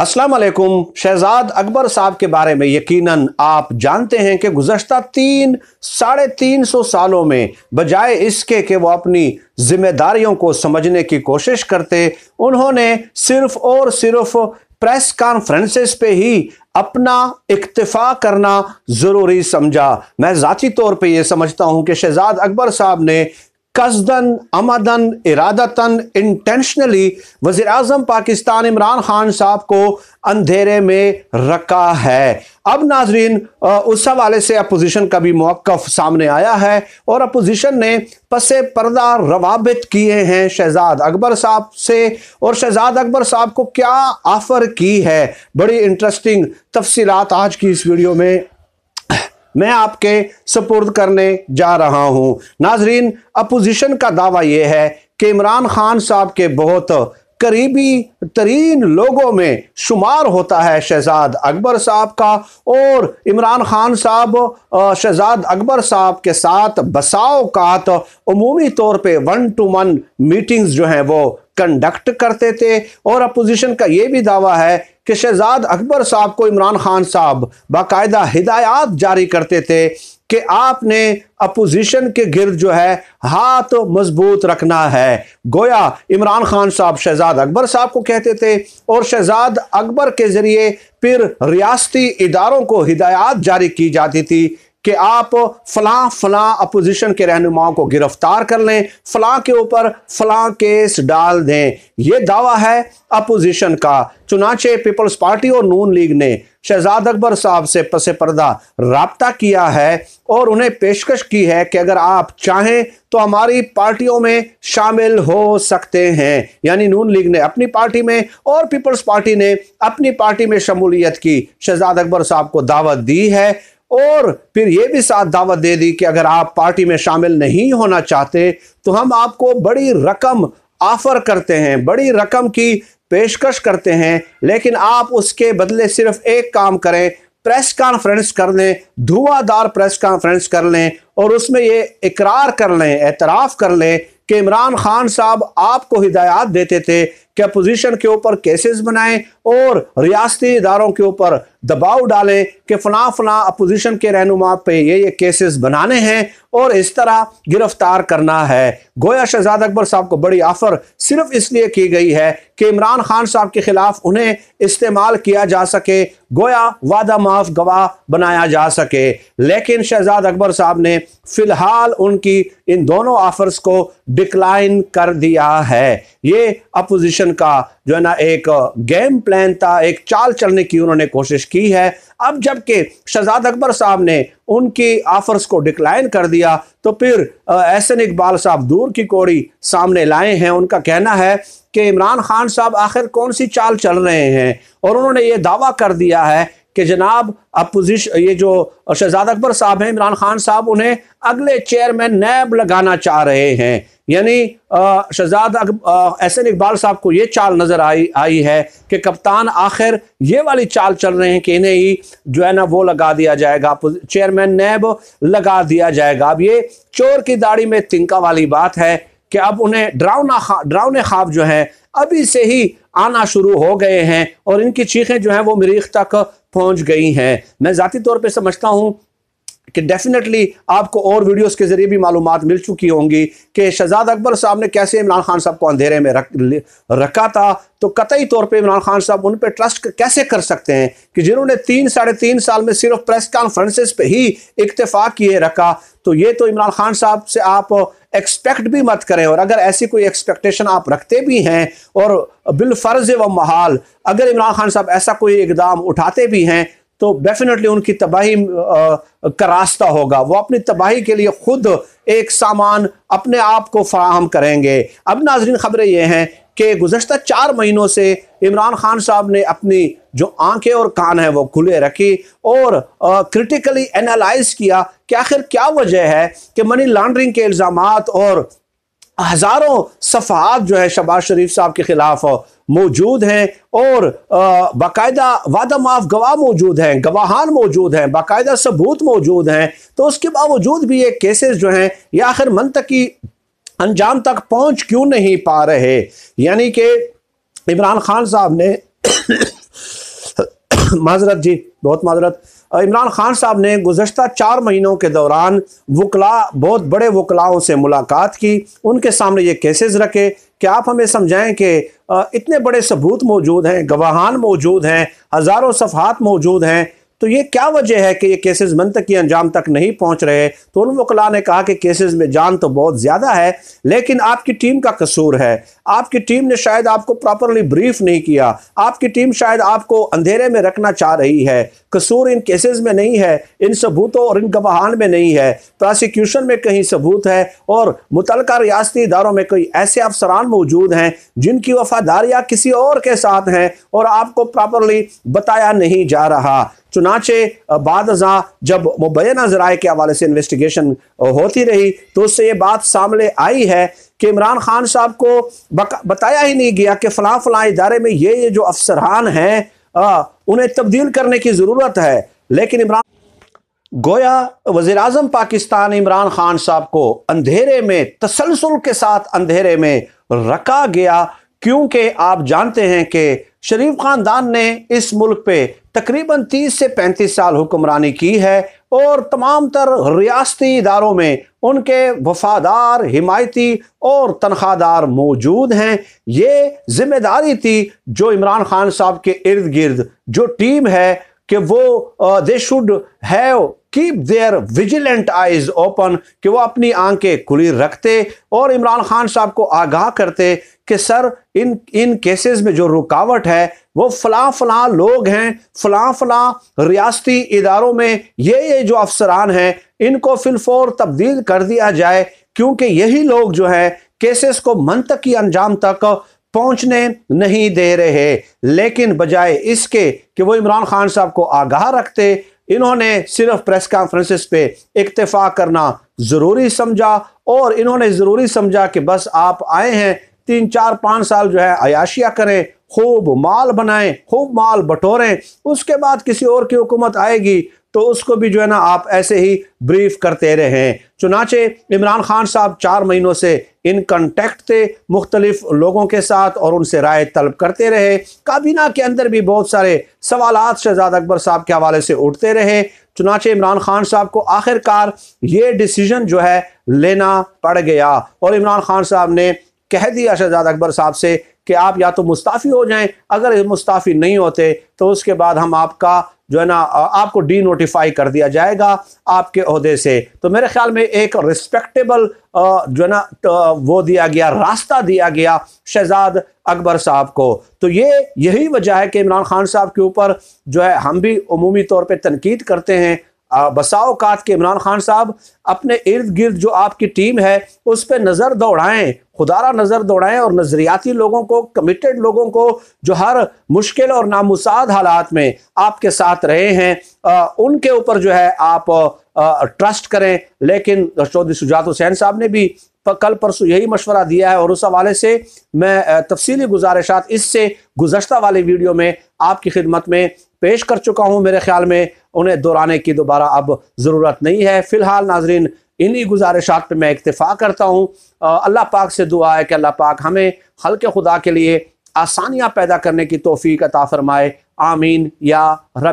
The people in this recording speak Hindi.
असलकुम शहजाद अकबर साहब के बारे में यकीनन आप जानते हैं कि गुजशत तीन साढ़े तीन सौ सालों में बजाय इसके कि वो अपनी जिम्मेदारियों को समझने की कोशिश करते उन्होंने सिर्फ और सिर्फ प्रेस कॉन्फ्रेंसेस पे ही अपना इक्तफा करना ज़रूरी समझा मैं ज़ाती तौर पे ये समझता हूँ कि शहजाद अकबर साहब ने कसदन अमदन इरादतन इंटेंशनली वजीर अजम पाकिस्तान इमरान खान साहब को अंधेरे में रखा है अब नाजरीन उस हवाले से अपोजिशन का भी मौकफ सामने आया है और अपोजिशन ने पस पर्दा रवाबित किए हैं शहजाद अकबर साहब से और शहजाद अकबर साहब को क्या ऑफ़र की है बड़ी इंटरेस्टिंग तफसीत आज की इस वीडियो में मैं आपके सपुर्द करने जा रहा हूं नाजरीन अपोजिशन का दावा यह है कि इमरान खान साहब के बहुत करीबी तरीन लोगों में शुमार होता है शहजाद अकबर साहब का और इमरान खान साहब शहजाद अकबर साहब के साथ बसाओकात अमूमी तौर पे वन टू वन मीटिंग्स जो हैं वो कंडक्ट करते थे और अपोजिशन का ये भी दावा है कि शहजाद अकबर साहब को इमरान खान साहब बाकायदा हिदायत जारी करते थे कि आपने अपोजिशन के गिरद जो है हाथ तो मजबूत रखना है गोया इमरान खान साहब शहजाद अकबर साहब को कहते थे और शहजाद अकबर के ज़रिए फिर रियासती इदारों को हिदायत जारी की जाती थी कि आप फला फला अपोजिशन के रहनुमाओं को गिरफ्तार कर लें फला के ऊपर फला केस डाल दें यह दावा है अपोजिशन का चुनाचे पीपल्स पार्टी और नून लीग ने शहजाद अकबर साहब से पसे पर्दा रबता किया है और उन्हें पेशकश की है कि अगर आप चाहें तो हमारी पार्टियों में शामिल हो सकते हैं यानी नून लीग ने अपनी पार्टी में और पीपल्स पार्टी ने अपनी पार्टी में शमूलियत की शहजाद अकबर साहब को दावत दी है और फिर यह भी साथ दावत दे दी कि अगर आप पार्टी में शामिल नहीं होना चाहते तो हम आपको बड़ी रकम ऑफर करते हैं बड़ी रकम की पेशकश करते हैं लेकिन आप उसके बदले सिर्फ एक काम करें प्रेस कॉन्फ्रेंस कर लें धुआंधार प्रेस कॉन्फ्रेंस कर लें और उसमें ये इकरार कर लें एतराफ़ कर लें कि इमरान खान साहब आपको हिदायत देते थे क्या पोजीशन के ऊपर केसेस बनाएं और रियासती इदारों के ऊपर दबाव डालें कि फला फना अपोजिशन के रहनुमा पे ये ये केसेस बनाने हैं और इस तरह गिरफ्तार करना है गोया शहजाद अकबर साहब को बड़ी ऑफर सिर्फ इसलिए की गई है कि इमरान खान साहब के खिलाफ उन्हें इस्तेमाल किया जा सके गोया वादा माफ गवाह बनाया जा सके लेकिन शहजाद अकबर साहब ने फिलहाल उनकी इन दोनों ऑफर्स को डिक्लाइन कर दिया है ये अपोजिशन इलेक्शन का जो है ना एक गेम प्लान था एक चाल चलने की उन्होंने कोशिश की है अब जबकि शहजाद अकबर साहब ने उनकी ऑफर्स को डिक्लाइन कर दिया तो फिर एहसन इकबाल साहब दूर की कोड़ी सामने लाए हैं उनका कहना है कि इमरान खान साहब आखिर कौन सी चाल चल रहे हैं और उन्होंने ये दावा कर दिया है कि जनाब अपोजिशन ये जो शहजाद अकबर साहब हैं इमरान खान साहब उन्हें अगले चेयरमैन नैब लगाना चाह रहे हैं यानी शहजाद एन इकबाल साहब को ये चाल नज़र आई आई है कि कप्तान आखिर ये वाली चाल चल रहे हैं कि इन्हें ही जो है ना वो लगा दिया जाएगा चेयरमैन नैब लगा दिया जाएगा अब ये चोर की दाढ़ी में तिनका वाली बात है कि अब उन्हें ड्राउना खा, डरावने ख्वाब जो है अभी से ही आना शुरू हो गए हैं और इनकी चीखें जो हैं वो मरीख तक पहुंच गई हैं मैं ज़ाती तौर पे समझता हूं कि डेफिनेटली आपको और वीडियोस के ज़रिए भी मालूम मिल चुकी होंगी कि शहजाद अकबर साहब ने कैसे इमरान खान साहब को अंधेरे में रख रखा था तो कतई तौर पे इमरान खान साहब उन पर ट्रस्ट कैसे कर सकते हैं कि जिन्होंने तीन साढ़े तीन साल में सिर्फ प्रेस कॉन्फ्रेंसेस पे ही इक्तफा किए रखा तो ये तो इमरान खान साहब से आप एक्सपेक्ट भी मत करें और अगर ऐसी कोई एक्सपेक्टेशन आप रखते भी हैं और बिलफर्ज व महाल अगर इमरान खान साहब ऐसा कोई इकदाम उठाते भी हैं तो डेफिनेटली उनकी तबाही का रास्ता होगा वो अपनी तबाही के लिए खुद एक सामान अपने आप को फराहम करेंगे अब नाजरीन खबरें ये हैं कि गुजशत चार महीनों से इमरान खान साहब ने अपनी जो आंखें और कान हैं वो खुले रखी और क्रिटिकली एनालाइज किया कि आखिर क्या वजह है कि मनी लॉन्ड्रिंग के इल्ज़ाम और हज़ारों सफ़ात जो है शबाज शरीफ साहब के ख़िलाफ़ मौजूद हैं और बाकायदा वादा माफ गवाह मौजूद हैं गवाहान मौजूद हैं बाकायदा सबूत मौजूद हैं तो उसके बावजूद भी ये केसेस जो हैं ये आखिर मनतकी अंजाम तक पहुंच क्यों नहीं पा रहे यानी कि इमरान खान साहब ने माजरत जी बहुत माजरत इमरान खान साहब ने गुजशत चार महीनों के दौरान वकला बहुत बड़े वकलाओं से मुलाकात की उनके सामने ये केसेस रखे कि आप हमें समझाएं कि इतने बड़े सबूत मौजूद हैं गवाहान मौजूद हैं हज़ारों सफहत मौजूद हैं तो ये क्या वजह है कि ये केसेस मनतकी अंजाम तक नहीं पहुंच रहे तो वकला ने कहा कि केसेस में जान तो बहुत ज़्यादा है लेकिन आपकी टीम का कसूर है आपकी टीम ने शायद आपको प्रॉपरली ब्रीफ नहीं किया आपकी टीम शायद आपको अंधेरे में रखना चाह रही है कसूर इन केसेस में नहीं है इन सबूतों और इन गवाहान में नहीं है प्रोसिक्यूशन में कहीं सबूत है और मुतल रियाती इदारों में कोई ऐसे अफसरान मौजूद हैं जिनकी वफादारियाँ किसी और के साथ हैं और आपको प्रॉपरली बताया नहीं जा रहा चुनाचे बाद जब मुबैना जराए के हवाले से इन्वेस्टिगेशन होती रही तो उससे ये बात सामने आई है कि इमरान खान साहब को बताया ही नहीं गया कि फला फला इदारे में ये ये जो अफसरान हैं उन्हें तब्दील करने की ज़रूरत है लेकिन इमरान गोया वजीर अजम पाकिस्तान इमरान खान साहब को अंधेरे में तसलसल के साथ अंधेरे में रखा गया क्योंकि आप जानते हैं कि शरीफ ख़ानदान ने इस मुल्क पे तकरीबन 30 से 35 साल हुक्मरानी की है और तमाम तर रियाती इदारों में उनके वफादार हिमायती और तनख्वाहदार मौजूद हैं ये जिम्मेदारी थी जो इमरान खान साहब के इर्द गिर्द जो टीम है कि वो they should have keep their vigilant eyes open कि वो अपनी आंखें खुली रखते और इमरान खान साहब को आगाह करते कि सर इन इन केसेस में जो रुकावट है वो फला फला लोग हैं फला फला रियाती इदारों में ये ये जो अफसरान हैं इनको फिलफोर तब्दील कर दिया जाए क्योंकि यही लोग जो हैं केसेस को मनतकी अंजाम तक पहुंचने नहीं दे रहे लेकिन बजाय इसके कि वो इमरान खान साहब को आगाह रखते इन्होंने सिर्फ प्रेस कॉन्फ्रेंसिस पे इतफा करना ज़रूरी समझा और इन्होंने ज़रूरी समझा कि बस आप आए हैं तीन चार पाँच साल जो है अयाशिया करें खूब माल बनाएं खूब माल बटोरें उसके बाद किसी और की हुकूमत आएगी तो उसको भी जो है ना आप ऐसे ही ब्रीफ करते रहें चुनाचे इमरान खान साहब चार महीनों से इन कंटेक्ट थे मुख्तलिफ लोगों के साथ और उनसे राय तलब करते रहे काबीना के अंदर भी बहुत सारे सवाल शहजाद अकबर साहब के हवाले से उठते रहे चुनाचे इमरान खान साहब को आखिरकार ये डिसीजन जो है लेना पड़ गया और इमरान खान साहब ने कह दिया शहजाद अकबर साहब से कि आप या तो मुस्ताफ़ी हो जाएं अगर मुस्ताफ़ी नहीं होते तो उसके बाद हम आपका जो है ना आपको डी नोटिफाई कर दिया जाएगा आपके अहदे से तो मेरे ख्याल में एक रिस्पेक्टेबल जो है ना वो दिया गया रास्ता दिया गया शहजाद अकबर साहब को तो ये यही वजह है कि इमरान खान साहब के ऊपर जो है हम भी अमूमी तौर पर तनकीद करते हैं बसा अवकात के इमरान खान साहब अपने इर्द गिर्द जो आपकी टीम है उस पर नज़र दौड़ाएं खुदारा नज़र दौड़ाएं और नज़रियाती लोगों को कमिटेड लोगों को जो हर मुश्किल और नामुसाद हालात में आपके साथ रहे हैं आ, उनके ऊपर जो है आप आ, ट्रस्ट करें लेकिन चौधरी सुजात हुसैन साहब ने भी कल परसों यही मशवरा दिया है और उस हवाले से मैं तफसीली गुजारिशात इससे गुजशत वाले वीडियो में आपकी खिदमत में पेश कर चुका हूँ मेरे ख्याल में उन्हें दोहराने की दोबारा अब ज़रूरत नहीं है फ़िलहाल नाजरीन इन्हीं गुजारिशात पर मैं इतफ़ा करता हूँ अल्लाह पाक से दुआ है कि अल्लाह पाक हमें हल्के खुदा के लिए आसानियाँ पैदा करने की तोफ़ी का ताफ़रमाए आमीन या रब